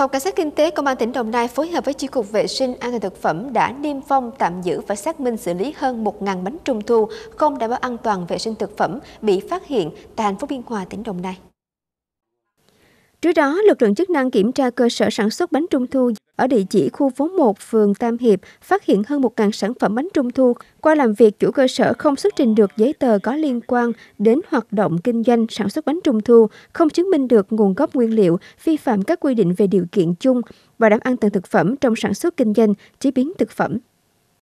Phòng Cảnh sát Kinh tế Công an tỉnh Đồng Nai phối hợp với Chi cục Vệ sinh An toàn Thực phẩm đã niêm phong tạm giữ và xác minh xử lý hơn 1.000 bánh trung thu không đảm bảo an toàn vệ sinh thực phẩm bị phát hiện tại thành phố Biên Hòa, tỉnh Đồng Nai. Trước đó, lực lượng chức năng kiểm tra cơ sở sản xuất bánh trung thu ở địa chỉ khu phố 1, phường Tam Hiệp, phát hiện hơn 1.000 sản phẩm bánh trung thu. Qua làm việc, chủ cơ sở không xuất trình được giấy tờ có liên quan đến hoạt động kinh doanh sản xuất bánh trung thu, không chứng minh được nguồn gốc nguyên liệu, vi phạm các quy định về điều kiện chung và đảm an toàn thực phẩm trong sản xuất kinh doanh, chế biến thực phẩm.